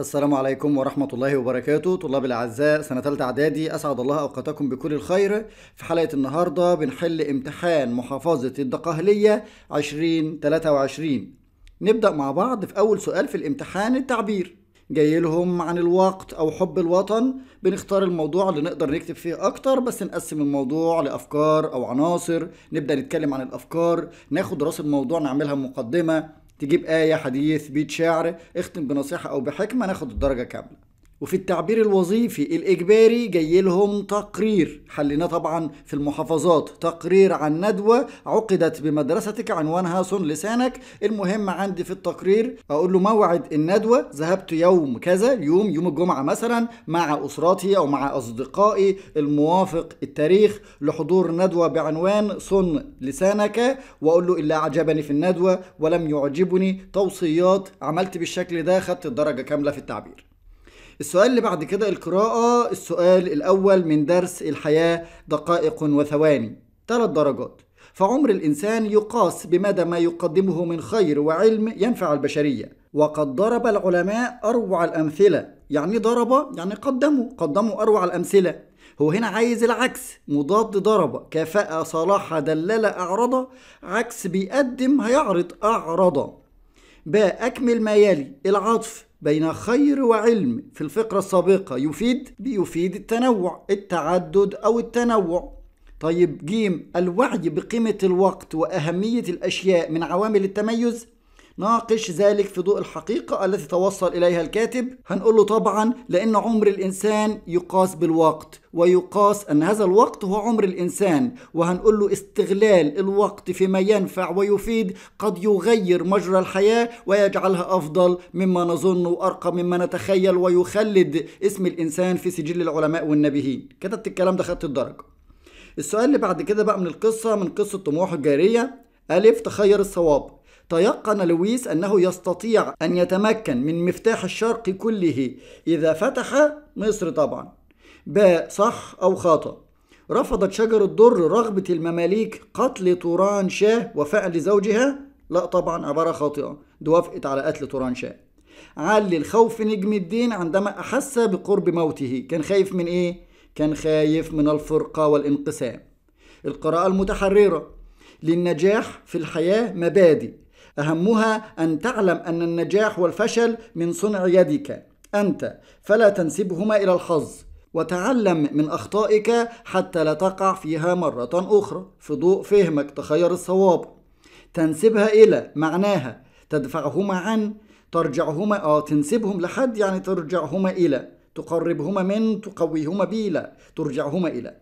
السلام عليكم ورحمة الله وبركاته طلاب الأعزاء سنة تالتة إعدادي أسعد الله أوقاتكم بكل الخير في حلقة النهاردة بنحل امتحان محافظة الدقهلية 2023 نبدأ مع بعض في أول سؤال في الامتحان التعبير جاي لهم عن الوقت أو حب الوطن بنختار الموضوع اللي نقدر نكتب فيه أكتر بس نقسم الموضوع لأفكار أو عناصر نبدأ نتكلم عن الأفكار ناخد رأس الموضوع نعملها مقدمة تجيب آية حديث بيت شعر اختم بنصيحة أو بحكمة ناخد الدرجة كاملة وفي التعبير الوظيفي الإجباري جاي لهم تقرير حليناه طبعا في المحافظات تقرير عن ندوة عقدت بمدرستك عنوانها صن لسانك المهم عندي في التقرير أقول له موعد الندوة ذهبت يوم كذا يوم يوم الجمعة مثلا مع أسرتي أو مع أصدقائي الموافق التاريخ لحضور ندوة بعنوان صن لسانك وأقول له اللي أعجبني في الندوة ولم يعجبني توصيات عملت بالشكل ده خدت الدرجة كاملة في التعبير السؤال اللي بعد كده القراءة السؤال الأول من درس الحياة دقائق وثواني ثلاث درجات فعمر الإنسان يقاس بمدى ما يقدمه من خير وعلم ينفع البشرية وقد ضرب العلماء أروع الأمثلة يعني ضرب يعني قدموا قدموا أروع الأمثلة هو هنا عايز العكس مضاد ضرب كفاء صلاح دلل أعرض عكس بيقدم هيعرض أعرض باء أكمل ما يلي العطف بين خير وعلم في الفقرة السابقة يفيد بيفيد التنوع التعدد أو التنوع طيب جيم الوعي بقيمة الوقت وأهمية الأشياء من عوامل التميز ناقش ذلك في ضوء الحقيقة التي توصل إليها الكاتب هنقول له طبعا لأن عمر الإنسان يقاس بالوقت ويقاس أن هذا الوقت هو عمر الإنسان وهنقول له استغلال الوقت فيما ينفع ويفيد قد يغير مجرى الحياة ويجعلها أفضل مما نظن وأرقى مما نتخيل ويخلد اسم الإنسان في سجل العلماء والنبيين كتبت الكلام ده خدت الدرجة السؤال اللي بعد كده بقى من القصة من قصة طموح الجارية ألف تخير الصواب تيقن لويس أنه يستطيع أن يتمكن من مفتاح الشرق كله إذا فتح مصر طبعا باء صح أو خطأ رفضت شجر الدر رغبة المماليك قتل توران شاه وفاء لزوجها لا طبعا عبارة خاطئة دي وافقت على قتل توران شاه علي الخوف نجم الدين عندما أحس بقرب موته كان خايف من إيه؟ كان خايف من الفرقة والانقسام القراءة المتحررة للنجاح في الحياة مبادئ أهمها أن تعلم أن النجاح والفشل من صنع يدك أنت فلا تنسبهما إلى الحظ وتعلم من أخطائك حتى لا تقع فيها مرة أخرى في ضوء فهمك تخير الصواب تنسبها إلى معناها تدفعهما عن ترجعهما أو آه، تنسبهم لحد يعني ترجعهما إلى تقربهما من تقويهما بلا ترجعهما إلى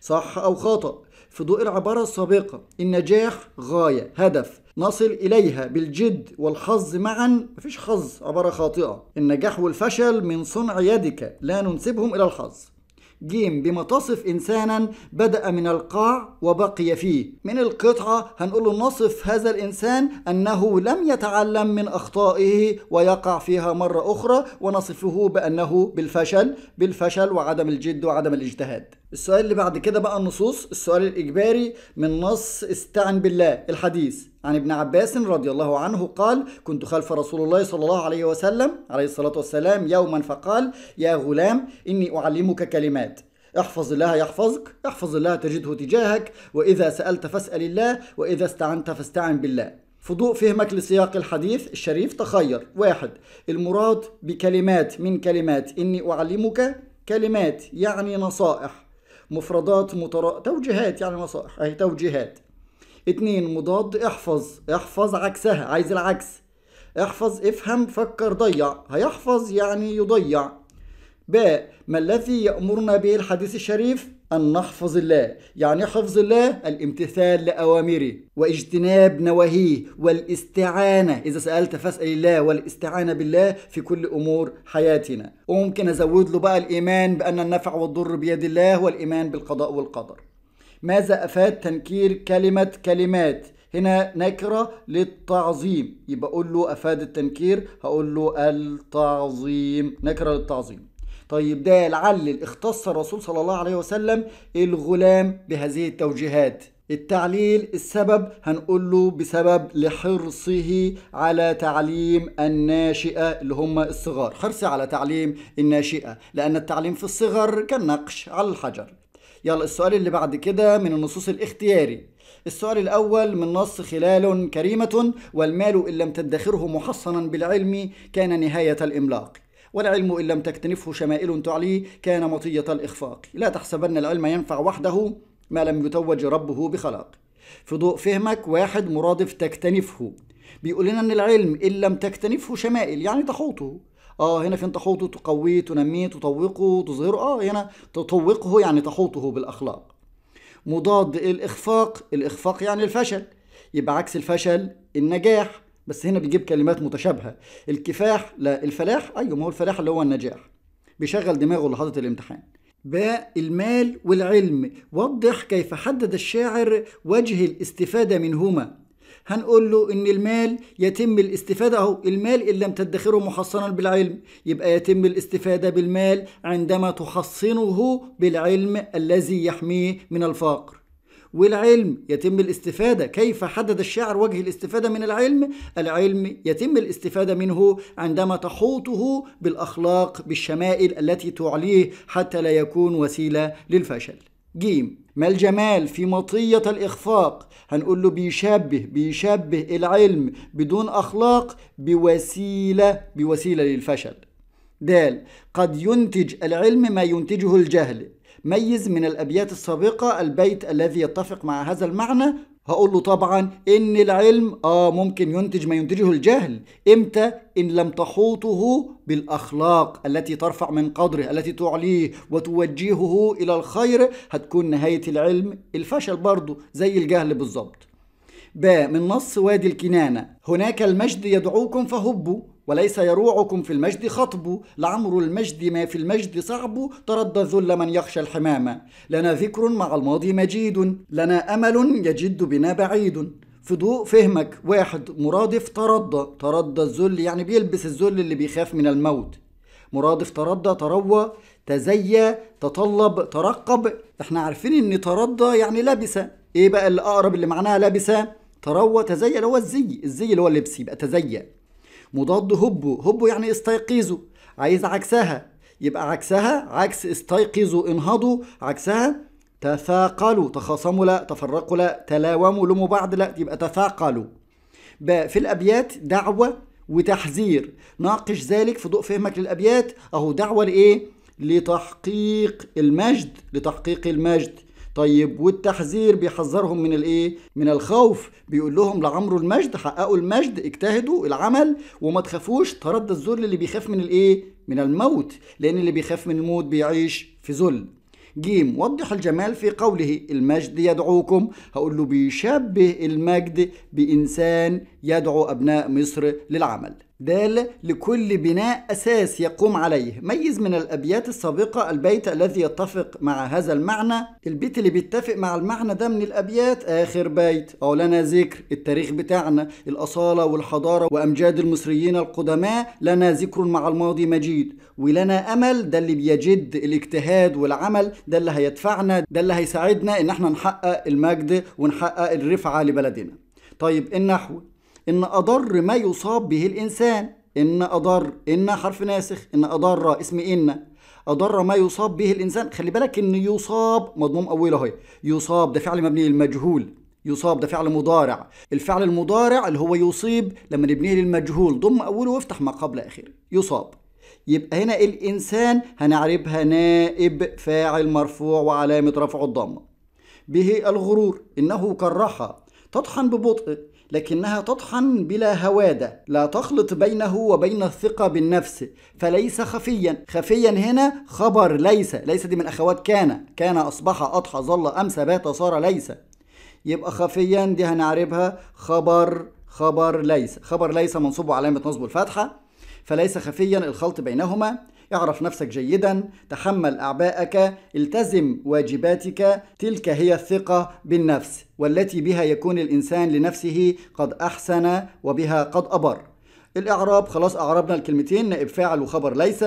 صح أو خطأ في ضوء العبارة السابقة النجاح غاية هدف نصل إليها بالجد والحظ معا مفيش حظ عبارة خاطئة النجاح والفشل من صنع يدك لا ننسبهم إلى الحظ جيم بما تصف إنسانا بدأ من القاع وبقي فيه من القطعة هنقول نصف هذا الإنسان أنه لم يتعلم من أخطائه ويقع فيها مرة أخرى ونصفه بأنه بالفشل بالفشل وعدم الجد وعدم الاجتهاد السؤال اللي بعد كده بقى النصوص السؤال الإجباري من نص استعن بالله الحديث عن ابن عباس رضي الله عنه قال كنت خلف رسول الله صلى الله عليه وسلم عليه الصلاة والسلام يوما فقال يا غلام إني أعلمك كلمات احفظ الله يحفظك احفظ الله تجده تجاهك وإذا سألت فاسأل الله وإذا استعنت فاستعن بالله في ضوء فهمك لسياق الحديث الشريف تخير واحد المراد بكلمات من كلمات إني أعلمك كلمات يعني نصائح مفردات مترا توجيهات يعني نصائح اهي توجيهات اتنين مضاد احفظ احفظ عكسها عايز العكس احفظ افهم فكر ضيع هيحفظ يعني يضيع باء ما الذي يأمرنا به الحديث الشريف؟ أن نحفظ الله يعني حفظ الله الامتثال لأوامره واجتناب نواهيه والاستعانة إذا سألت فاسأل الله والاستعانة بالله في كل أمور حياتنا وممكن أزود له بقى الإيمان بأن النفع والضر بيد الله والإيمان بالقضاء والقدر ماذا أفاد تنكير كلمة كلمات هنا نكرة للتعظيم يبقى أقول له أفاد التنكير هقول له التعظيم نكرة للتعظيم طيب ده لعل اختص الرسول صلى الله عليه وسلم الغلام بهذه التوجيهات التعليل السبب هنقول له بسبب لحرصه على تعليم الناشئة اللي هم الصغار حرص على تعليم الناشئة لأن التعليم في الصغر كالنقش على الحجر يلا السؤال اللي بعد كده من النصوص الاختياري السؤال الأول من نص خلال كريمة والمال إن لم تدخره محصنا بالعلم كان نهاية الإملاق والعلم إن لم تكتنفه شمائل تعليه كان مطية الإخفاق لا تحسبن العلم ينفع وحده ما لم يتوج ربه بخلاق في ضوء فهمك واحد مرادف تكتنفه بيقول لنا ان العلم ان لم تكتنفه شمائل يعني تحوطه اه هنا فين تحوطه تقويه تنميه تطوقه تظهره اه هنا تطوقه يعني تحوطه بالاخلاق مضاد الاخفاق الاخفاق يعني الفشل يبقى عكس الفشل النجاح بس هنا بيجيب كلمات متشابهه الكفاح لا الفلاح ايوه ما هو الفلاح اللي هو النجاح بيشغل دماغه لحظه الامتحان باء المال والعلم وضح كيف حدد الشاعر وجه الاستفاده منهما هنقول له ان المال يتم الاستفاده اهو المال ان لم تدخره محصنا بالعلم يبقى يتم الاستفاده بالمال عندما تحصنه بالعلم الذي يحميه من الفقر والعلم يتم الاستفادة كيف حدد الشاعر وجه الاستفادة من العلم العلم يتم الاستفادة منه عندما تحوطه بالأخلاق بالشمائل التي تعليه حتى لا يكون وسيلة للفشل جيم ما الجمال في مطية الإخفاق هنقول له بيشبه بيشبه العلم بدون أخلاق بوسيلة بوسيلة للفشل دال قد ينتج العلم ما ينتجه الجهل ميز من الأبيات السابقة البيت الذي يتفق مع هذا المعنى هقول له طبعا ان العلم اه ممكن ينتج ما ينتجه الجهل امتى ان لم تحوطه بالاخلاق التي ترفع من قدره التي تعليه وتوجهه الى الخير هتكون نهايه العلم الفشل برضه زي الجهل بالظبط ب من نص وادي الكنانة هناك المجد يدعوكم فهبوا وليس يروعكم في المجد خطب لعمر المجد ما في المجد صعب تردى ذل من يخشى الحمامة لنا ذكر مع الماضي مجيد لنا أمل يجد بنا بعيد في ضوء فهمك واحد مرادف تردى تردى الذل يعني بيلبس الذل اللي بيخاف من الموت مرادف تردى تروى تزيى تطلب ترقب احنا عارفين ان تردى يعني لبسه ايه بقى اللي اقرب اللي معناها لبسه تروى تزيى اللي هو الزي الزي اللي هو اللبس يبقى تزيى مضاد هبو هبو يعني استيقظوا عايز عكسها يبقى عكسها عكس استيقظوا انهضوا عكسها تثاقلوا تخاصموا لا تفرقوا لا تلاوموا لموا بعض لا يبقى تثاقلوا ب في الابيات دعوه وتحذير ناقش ذلك في ضوء فهمك للابيات اهو دعوه لايه لتحقيق المجد لتحقيق المجد طيب والتحذير بيحذرهم من الايه من الخوف بيقول لهم لعمرو المجد حققوا المجد اجتهدوا العمل وما تخافوش ترد الذل اللي بيخاف من الايه من الموت لان اللي بيخاف من الموت بيعيش في ذل جيم وضح الجمال في قوله المجد يدعوكم هقول له بيشبه المجد بإنسان يدعو أبناء مصر للعمل دال لكل بناء أساس يقوم عليه ميز من الأبيات السابقة البيت الذي يتفق مع هذا المعنى البيت اللي بيتفق مع المعنى ده من الأبيات آخر بيت أو لنا ذكر التاريخ بتاعنا الأصالة والحضارة وأمجاد المصريين القدماء لنا ذكر مع الماضي مجيد ولنا أمل ده اللي بيجد الاجتهاد والعمل ده اللي هيدفعنا ده اللي هيساعدنا إن احنا نحقق المجد ونحقق الرفعة لبلدنا طيب النحو ان اضر ما يصاب به الانسان ان اضر ان حرف ناسخ ان اضر اسم ان اضر ما يصاب به الانسان خلي بالك ان يصاب مضموم اوله اهي يصاب ده فعل مبني للمجهول يصاب ده فعل مضارع الفعل المضارع اللي هو يصيب لما نبنيه للمجهول ضم اوله وافتح ما قبل اخره يصاب يبقى هنا الانسان هنعربها نائب فاعل مرفوع وعلامه رفع الضمه به الغرور انه كالرحى تطحن ببطء لكنها تطحن بلا هوادة لا تخلط بينه وبين الثقة بالنفس فليس خفيا خفيا هنا خبر ليس ليس دي من أخوات كان كان أصبح أضحى ظل أمس بات صار ليس يبقى خفيا دي هنعربها خبر خبر ليس خبر ليس منصوب علامة نصب الفتحة فليس خفيا الخلط بينهما اعرف نفسك جيدا تحمل أعباءك التزم واجباتك تلك هي الثقة بالنفس والتي بها يكون الإنسان لنفسه قد أحسن وبها قد أبر الإعراب خلاص أعربنا الكلمتين نائب فاعل وخبر ليس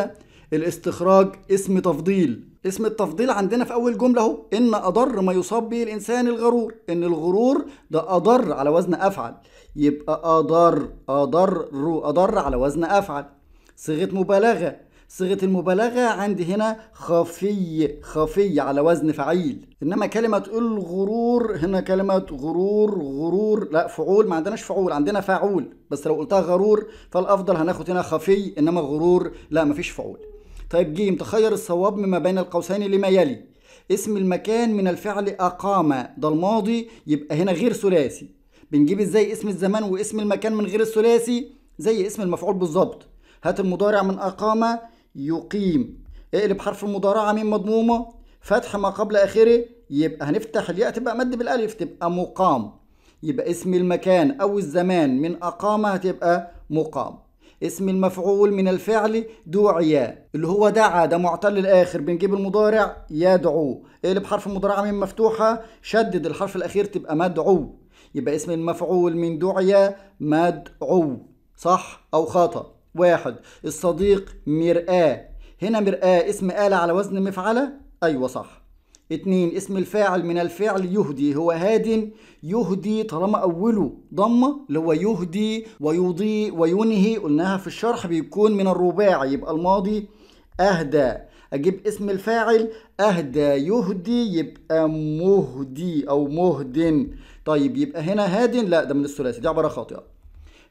الاستخراج اسم تفضيل اسم التفضيل عندنا في أول جملة أهو إن أضر ما يصاب به الإنسان الغرور إن الغرور ده أضر على وزن أفعل يبقى أضر أضر أضر على وزن أفعل صيغة مبالغة صيغة المبالغة عندي هنا خفي خفي على وزن فعيل إنما كلمة الغرور هنا كلمة غرور غرور لا فعول ما عندناش فعول عندنا فعول بس لو قلتها غرور فالأفضل هناخد هنا خفي إنما غرور لا مفيش فعول طيب جيم تخير الصواب مما بين القوسين لما يلي اسم المكان من الفعل أقام ده الماضي يبقى هنا غير ثلاثي بنجيب ازاي اسم الزمان واسم المكان من غير الثلاثي زي اسم المفعول بالظبط هات المضارع من أقام يقيم اقلب حرف المضارعة من مضمومة فتح ما قبل آخره يبقى هنفتح الياء تبقى مد بالألف تبقى مقام يبقى اسم المكان أو الزمان من أقامة هتبقى مقام اسم المفعول من الفعل دعيا اللي هو دعا ده معتل الاخر بنجيب المضارع يدعو اقلب حرف المضارعه من مفتوحه شدد الحرف الاخير تبقى مدعو يبقى اسم المفعول من دعيا مدعو صح او خطأ واحد الصديق مرآة هنا مرآة اسم آلة على وزن مفعلة أيوة صح اتنين اسم الفاعل من الفعل يهدي هو هاد يهدي طالما أوله ضمة اللي هو يهدي ويضيء وينهي قلناها في الشرح بيكون من الرباعي يبقى الماضي أهدى أجيب اسم الفاعل أهدى يهدي يبقى مهدي أو مهدن طيب يبقى هنا هاد لا ده من الثلاثي دي عبارة خاطئة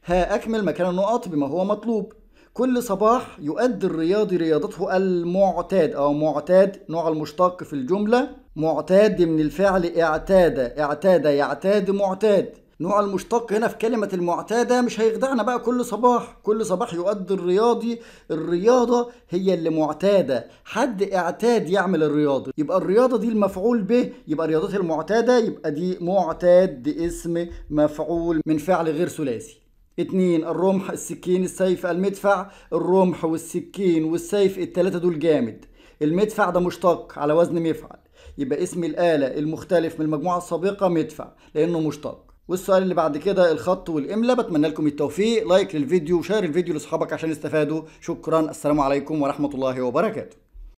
ها أكمل مكان النقط بما هو مطلوب كل صباح يؤدي الرياضي رياضته المعتاد أو معتاد نوع المشتق في الجملة معتاد من الفعل اعتاد اعتاد يعتاد معتاد نوع المشتق هنا في كلمة المعتادة مش هيخدعنا بقى كل صباح كل صباح يؤدي الرياضي الرياضة هي اللي معتادة حد اعتاد يعمل الرياضة يبقى الرياضة دي المفعول به يبقى رياضته المعتادة يبقى دي معتاد دي اسم مفعول من فعل غير ثلاثي اتنين الرمح السكين السيف المدفع الرمح والسكين والسيف التلاتة دول جامد المدفع ده مشتق على وزن مفعل يبقى اسم الآلة المختلف من المجموعة السابقة مدفع لأنه مشتق والسؤال اللي بعد كده الخط والإملة بتمنى لكم التوفيق لايك للفيديو وشير الفيديو لأصحابك عشان يستفادوا شكرا السلام عليكم ورحمة الله وبركاته